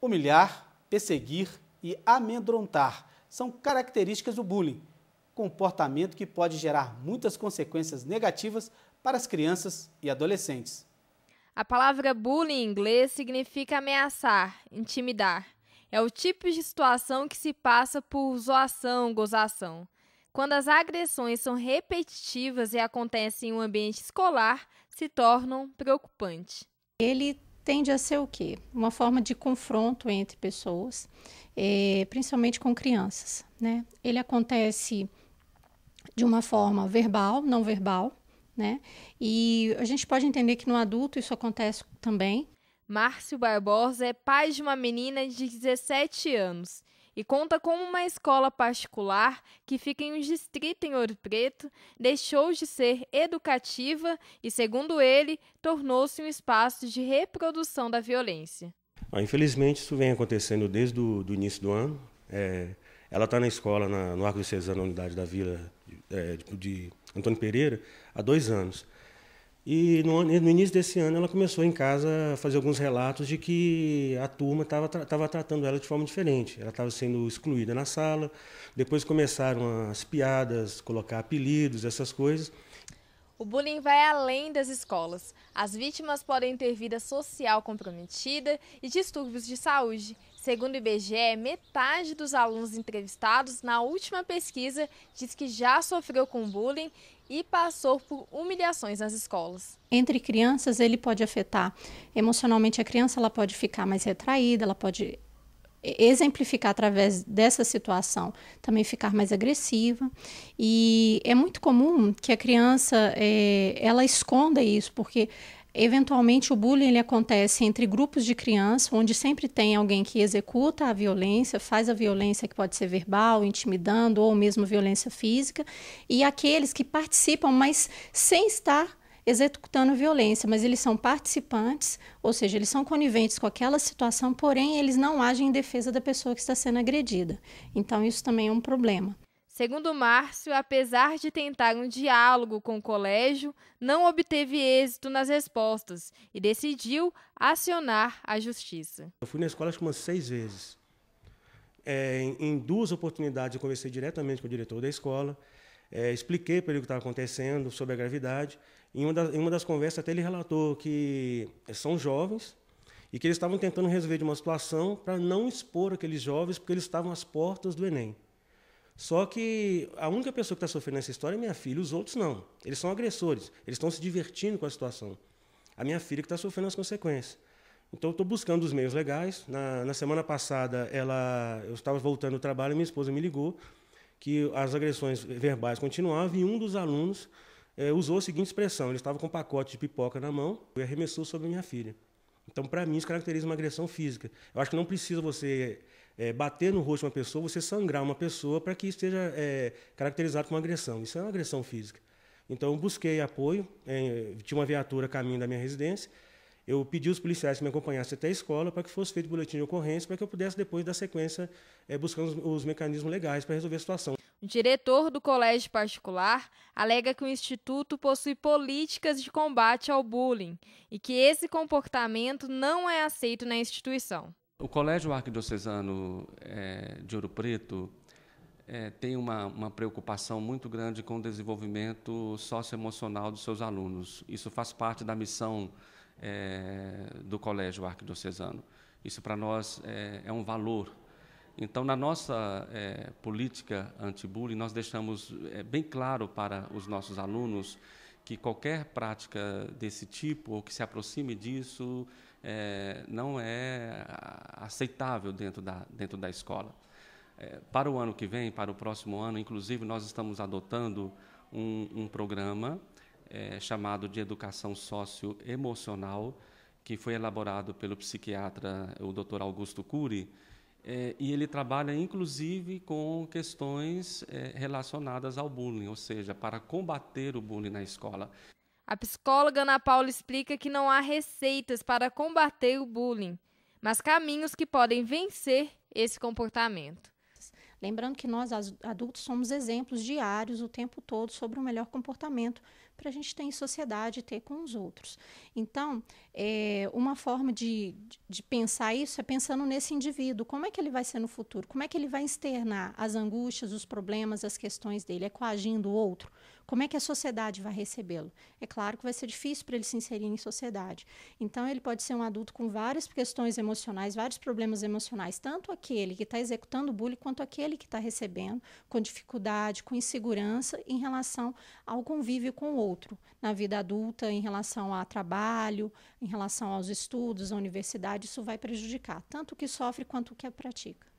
Humilhar, perseguir e amedrontar são características do bullying, comportamento que pode gerar muitas consequências negativas para as crianças e adolescentes. A palavra bullying em inglês significa ameaçar, intimidar. É o tipo de situação que se passa por zoação, gozação. Quando as agressões são repetitivas e acontecem em um ambiente escolar, se tornam preocupante. Ele tende a ser o quê? Uma forma de confronto entre pessoas, é, principalmente com crianças. Né? Ele acontece de uma forma verbal, não verbal, né? E a gente pode entender que no adulto isso acontece também. Márcio Barbosa é pai de uma menina de 17 anos e conta como uma escola particular que fica em um distrito em Ouro Preto deixou de ser educativa e, segundo ele, tornou-se um espaço de reprodução da violência. Ah, infelizmente, isso vem acontecendo desde o início do ano. É, ela está na escola, na, no Arco de Cesar, na unidade da Vila de, é, de Antônio Pereira, há dois anos. E no, no, início desse ano ela começou em casa a fazer alguns relatos de que a turma estava tratando ela de forma diferente. Ela estava sendo excluída na sala, depois começaram as piadas, colocar apelidos, essas coisas. O bullying vai além das escolas. As vítimas podem ter vida social comprometida e distúrbios de saúde. Segundo o IBGE, metade dos alunos entrevistados na última pesquisa diz que já sofreu com bullying e passou por humilhações nas escolas. Entre crianças, ele pode afetar emocionalmente a criança, ela pode ficar mais retraída, ela pode exemplificar através dessa situação, também ficar mais agressiva. E é muito comum que a criança é, ela esconda isso, porque Eventualmente, o bullying ele acontece entre grupos de crianças, onde sempre tem alguém que executa a violência, faz a violência que pode ser verbal, intimidando ou mesmo violência física, e aqueles que participam, mas sem estar executando violência, mas eles são participantes, ou seja, eles são coniventes com aquela situação, porém eles não agem em defesa da pessoa que está sendo agredida. Então, isso também é um problema. Segundo Márcio, apesar de tentar um diálogo com o colégio, não obteve êxito nas respostas e decidiu acionar a justiça. Eu fui na escola acho que umas seis vezes. É, em duas oportunidades eu conversei diretamente com o diretor da escola, é, expliquei para ele o que estava acontecendo, sobre a gravidade. Em uma, das, em uma das conversas até ele relatou que é, são jovens e que eles estavam tentando resolver de uma situação para não expor aqueles jovens porque eles estavam às portas do Enem. Só que a única pessoa que está sofrendo nessa história é minha filha, os outros não. Eles são agressores, eles estão se divertindo com a situação. A minha filha que está sofrendo as consequências. Então, estou buscando os meios legais. Na, na semana passada, ela, eu estava voltando do trabalho e minha esposa me ligou que as agressões verbais continuavam e um dos alunos é, usou a seguinte expressão: ele estava com um pacote de pipoca na mão e arremessou sobre minha filha. Então, para mim, isso caracteriza uma agressão física. Eu acho que não precisa você é, bater no rosto de uma pessoa, você sangrar uma pessoa para que isso seja é, caracterizado como agressão. Isso é uma agressão física. Então, eu busquei apoio, é, tinha uma viatura a caminho da minha residência, eu pedi aos policiais que me acompanhassem até a escola para que fosse feito boletim de ocorrência, para que eu pudesse depois da sequência é, buscando os, os mecanismos legais para resolver a situação. O diretor do colégio particular alega que o instituto possui políticas de combate ao bullying e que esse comportamento não é aceito na instituição. O Colégio Arquidiocesano é, de Ouro Preto é, tem uma, uma preocupação muito grande com o desenvolvimento socioemocional dos seus alunos. Isso faz parte da missão é, do Colégio Arquidiocesano. Isso para nós é, é, um valor. Então, na nossa é, política anti-bullying, nós deixamos é, bem claro para os nossos alunos que qualquer prática desse tipo ou que se aproxime disso é, não é aceitável dentro da, dentro da escola. É, para o ano que vem, para o próximo ano, inclusive, nós estamos adotando um, um programa é, chamado de Educação Socioemocional, que foi elaborado pelo psiquiatra, o Dr. Augusto Cury, é, e ele trabalha inclusive com questões é, relacionadas ao bullying, ou seja, para combater o bullying na escola. A psicóloga Ana Paula explica que não há receitas para combater o bullying, mas caminhos que podem vencer esse comportamento. Lembrando que nós, adultos, somos exemplos diários o tempo todo sobre o melhor comportamento para a gente ter em sociedade e ter com os outros. Então, é, uma forma de, de pensar isso é pensando nesse indivíduo. Como é que ele vai ser no futuro? Como é que ele vai externar as angústias, os problemas, as questões dele? É coagindo o outro? Como é que a sociedade vai recebê-lo? É claro que vai ser difícil para ele se inserir em sociedade. Então, ele pode ser um adulto com várias questões emocionais, vários problemas emocionais, tanto aquele que está executando o bullying quanto aquele que está recebendo, com dificuldade, com insegurança em relação ao convívio com o outro, na vida adulta, em relação ao trabalho, em relação aos estudos, à universidade, isso vai prejudicar tanto o que sofre quanto o que a pratica.